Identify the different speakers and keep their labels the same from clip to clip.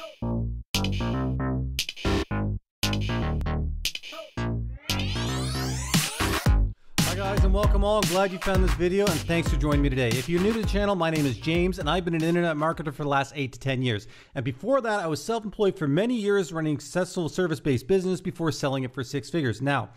Speaker 1: Hi guys and welcome all. glad you found this video and thanks for joining me today. If you're new to the channel, my name is James and I've been an internet marketer for the last 8 to 10 years. And before that, I was self-employed for many years running successful service-based business before selling it for six figures. Now,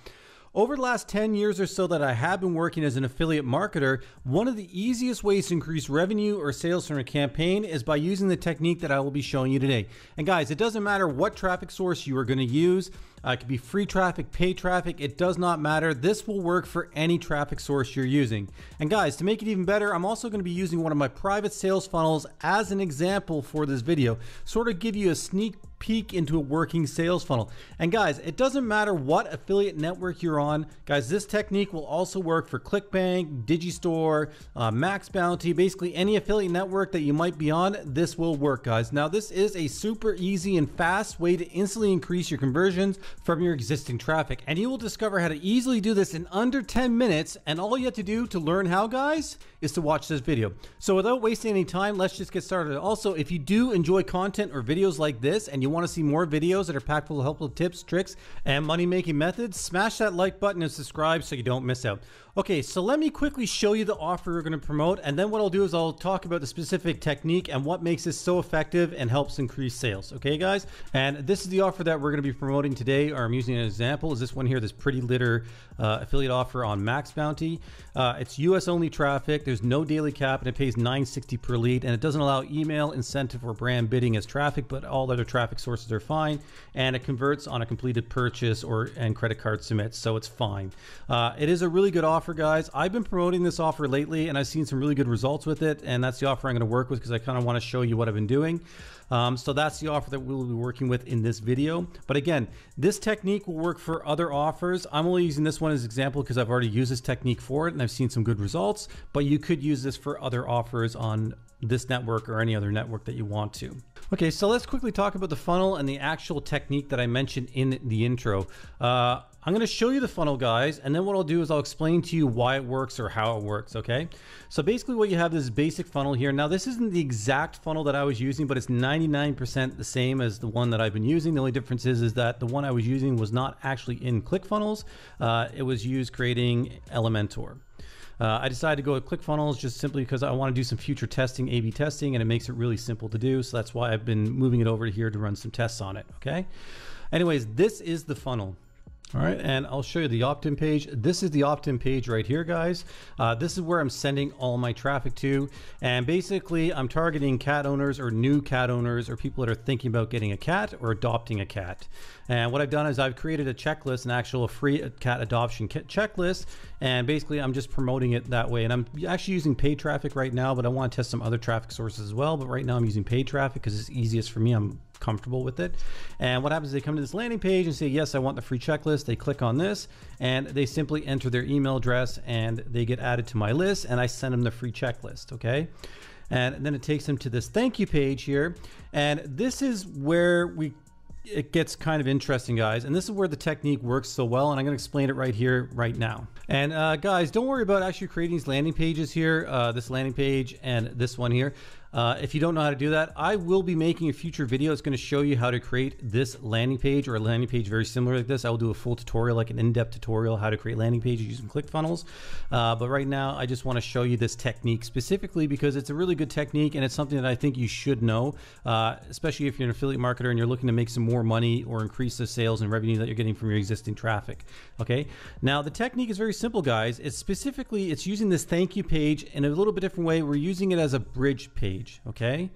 Speaker 1: over the last 10 years or so that I have been working as an affiliate marketer, one of the easiest ways to increase revenue or sales from a campaign is by using the technique that I will be showing you today. And guys, it doesn't matter what traffic source you are going to use. Uh, it could be free traffic, paid traffic, it does not matter. This will work for any traffic source you're using. And guys, to make it even better, I'm also going to be using one of my private sales funnels as an example for this video, sort of give you a sneak peek into a working sales funnel. And guys, it doesn't matter what affiliate network you're on. Guys, this technique will also work for ClickBank, Digistore, uh, Max Bounty, basically any affiliate network that you might be on, this will work, guys. Now, this is a super easy and fast way to instantly increase your conversions from your existing traffic. And you will discover how to easily do this in under 10 minutes. And all you have to do to learn how, guys, is to watch this video. So without wasting any time, let's just get started. Also, if you do enjoy content or videos like this and you want to see more videos that are packed full of helpful tips, tricks, and money making methods, smash that like button and subscribe so you don't miss out. Okay, so let me quickly show you the offer we're going to promote, and then what I'll do is I'll talk about the specific technique and what makes this so effective and helps increase sales. Okay, guys? And this is the offer that we're going to be promoting today, or I'm using an example, is this one here, this Pretty Litter uh, affiliate offer on Max Bounty. Uh, it's US only traffic, there's no daily cap, and it pays 960 per lead, and it doesn't allow email, incentive, or brand bidding as traffic, but all other traffic sources are fine, and it converts on a completed purchase or and credit card submit, so it's fine. Uh, it is a really good offer offer, guys. I've been promoting this offer lately, and I've seen some really good results with it. And that's the offer I'm going to work with because I kind of want to show you what I've been doing. Um, so that's the offer that we'll be working with in this video. But again, this technique will work for other offers. I'm only using this one as example because I've already used this technique for it and I've seen some good results, but you could use this for other offers on this network or any other network that you want to. Okay, so let's quickly talk about the funnel and the actual technique that I mentioned in the intro. Uh, I'm going to show you the funnel, guys, and then what I'll do is I'll explain to you why it works or how it works, okay? So basically what you have is basic funnel here. Now, this isn't the exact funnel that I was using, but it's 99% the same as the one that I've been using. The only difference is, is that the one I was using was not actually in ClickFunnels. Uh, it was used creating Elementor. Uh, I decided to go with ClickFunnels just simply because I want to do some future testing, A-B testing, and it makes it really simple to do. So that's why I've been moving it over to here to run some tests on it, okay? Anyways, this is the funnel. All right, and I'll show you the opt-in page. This is the opt-in page right here, guys. Uh, this is where I'm sending all my traffic to. And basically, I'm targeting cat owners or new cat owners or people that are thinking about getting a cat or adopting a cat. And what I've done is I've created a checklist, an actual free cat adoption checklist. And basically, I'm just promoting it that way. And I'm actually using paid traffic right now, but I want to test some other traffic sources as well. But right now, I'm using paid traffic because it's easiest for me. I'm comfortable with it. And what happens is they come to this landing page and say, yes, I want the free checklist. They click on this and they simply enter their email address and they get added to my list and I send them the free checklist, okay? And then it takes them to this thank you page here. And this is where we it gets kind of interesting, guys. And this is where the technique works so well. And I'm going to explain it right here, right now. And uh, guys, don't worry about actually creating these landing pages here, uh, this landing page and this one here. Uh, if you don't know how to do that, I will be making a future video. It's going to show you how to create this landing page or a landing page very similar like this. I will do a full tutorial, like an in-depth tutorial, how to create landing pages using ClickFunnels. Uh, but right now, I just want to show you this technique specifically because it's a really good technique and it's something that I think you should know, uh, especially if you're an affiliate marketer and you're looking to make some more money or increase the sales and revenue that you're getting from your existing traffic. Okay. Now the technique is very simple, guys. It's specifically it's using this thank you page in a little bit different way. We're using it as a bridge page page. Okay.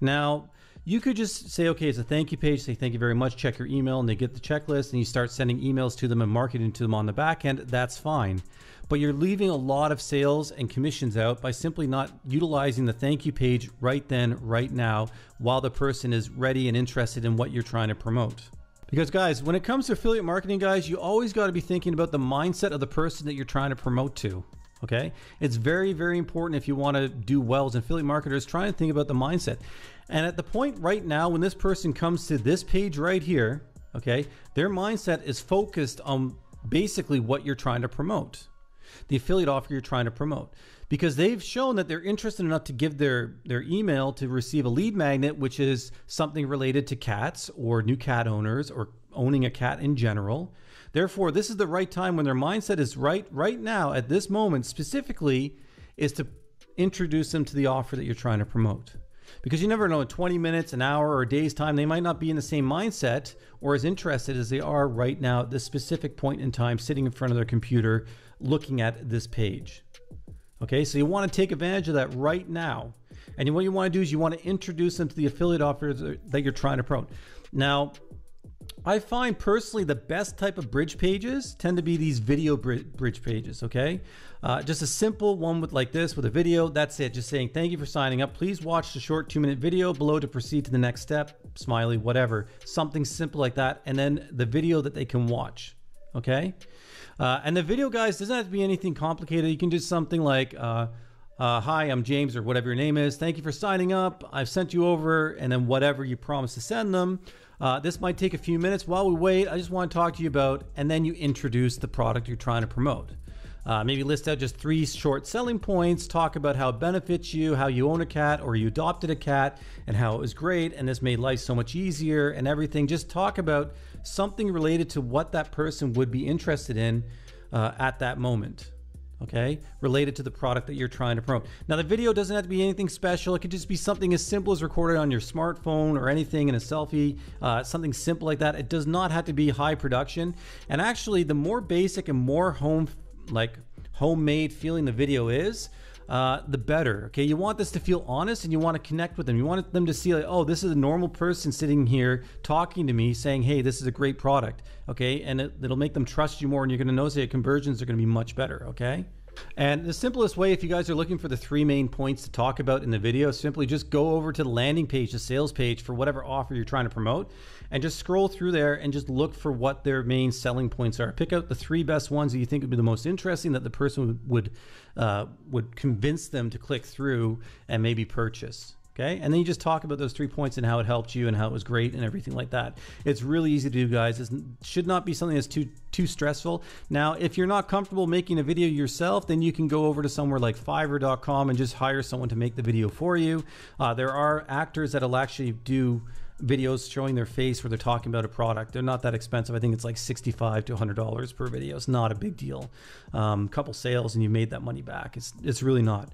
Speaker 1: Now, you could just say, okay, it's a thank you page. Say thank you very much. Check your email, and they get the checklist, and you start sending emails to them and marketing to them on the back end. That's fine, but you're leaving a lot of sales and commissions out by simply not utilizing the thank you page right then, right now, while the person is ready and interested in what you're trying to promote. Because guys, when it comes to affiliate marketing, guys, you always got to be thinking about the mindset of the person that you're trying to promote to. Okay. It's very, very important if you want to do well as affiliate marketers, try and think about the mindset. And at the point right now, when this person comes to this page right here, okay, their mindset is focused on basically what you're trying to promote, the affiliate offer you're trying to promote, because they've shown that they're interested enough to give their, their email to receive a lead magnet, which is something related to cats or new cat owners or owning a cat in general Therefore, this is the right time when their mindset is right, right now, at this moment specifically, is to introduce them to the offer that you're trying to promote. Because you never know, in 20 minutes, an hour, or a day's time, they might not be in the same mindset or as interested as they are right now at this specific point in time, sitting in front of their computer looking at this page. Okay, so you want to take advantage of that right now. And what you want to do is you want to introduce them to the affiliate offers that you're trying to promote. Now, I find personally the best type of bridge pages tend to be these video bridge pages, okay? Uh, just a simple one with like this with a video, that's it. Just saying, thank you for signing up. Please watch the short two minute video below to proceed to the next step, smiley, whatever. Something simple like that. And then the video that they can watch, okay? Uh, and the video, guys, doesn't have to be anything complicated. You can do something like, uh, uh, hi, I'm James or whatever your name is. Thank you for signing up. I've sent you over and then whatever you promised to send them. Uh, this might take a few minutes. While we wait, I just want to talk to you about, and then you introduce the product you're trying to promote. Uh, maybe list out just three short selling points, talk about how it benefits you, how you own a cat or you adopted a cat, and how it was great and this made life so much easier and everything. Just talk about something related to what that person would be interested in uh, at that moment okay, related to the product that you're trying to promote. Now, the video doesn't have to be anything special. It could just be something as simple as recorded on your smartphone or anything in a selfie, uh, something simple like that. It does not have to be high production. And actually, the more basic and more home, like homemade feeling the video is, uh, the better. Okay, you want this to feel honest and you want to connect with them. You want them to see like, oh, this is a normal person sitting here talking to me, saying, hey, this is a great product. Okay, and it, it'll make them trust you more, and you're going to notice that conversions are going to be much better. Okay. And the simplest way, if you guys are looking for the three main points to talk about in the video, simply just go over to the landing page, the sales page for whatever offer you're trying to promote, and just scroll through there and just look for what their main selling points are. Pick out the three best ones that you think would be the most interesting that the person would uh, would convince them to click through and maybe purchase. Okay. And then you just talk about those three points and how it helped you and how it was great and everything like that. It's really easy to do, guys. It should not be something that's too too stressful. Now, if you're not comfortable making a video yourself, then you can go over to somewhere like Fiverr.com and just hire someone to make the video for you. Uh, there are actors that'll actually do videos showing their face where they're talking about a product. They're not that expensive. I think it's like sixty-five to hundred dollars per video. It's not a big deal. A um, couple sales and you made that money back. It's it's really not.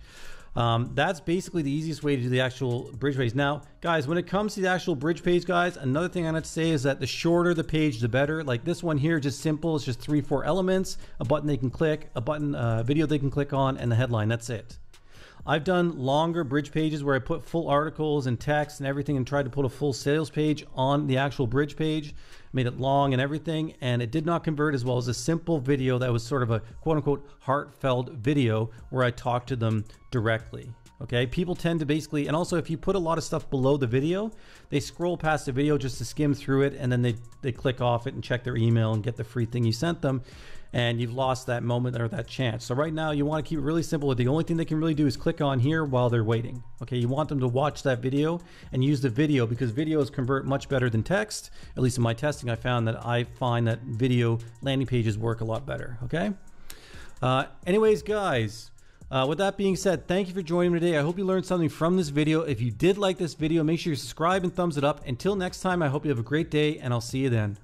Speaker 1: Um, that's basically the easiest way to do the actual bridge page. Now, guys, when it comes to the actual bridge page, guys, another thing i have to say is that the shorter the page, the better. Like this one here, just simple. It's just three, four elements, a button they can click, a button, a uh, video they can click on, and the headline. That's it. I've done longer bridge pages where I put full articles and text and everything and tried to put a full sales page on the actual bridge page, made it long and everything, and it did not convert as well as a simple video that was sort of a quote unquote heartfelt video where I talked to them directly. Okay, people tend to basically, and also if you put a lot of stuff below the video, they scroll past the video just to skim through it and then they, they click off it and check their email and get the free thing you sent them. And you've lost that moment or that chance. So right now you want to keep it really simple. The only thing they can really do is click on here while they're waiting. Okay, you want them to watch that video and use the video because videos convert much better than text. At least in my testing, I found that I find that video landing pages work a lot better. Okay. Uh, anyways, guys, uh, with that being said, thank you for joining me today. I hope you learned something from this video. If you did like this video, make sure you subscribe and thumbs it up. Until next time, I hope you have a great day, and I'll see you then.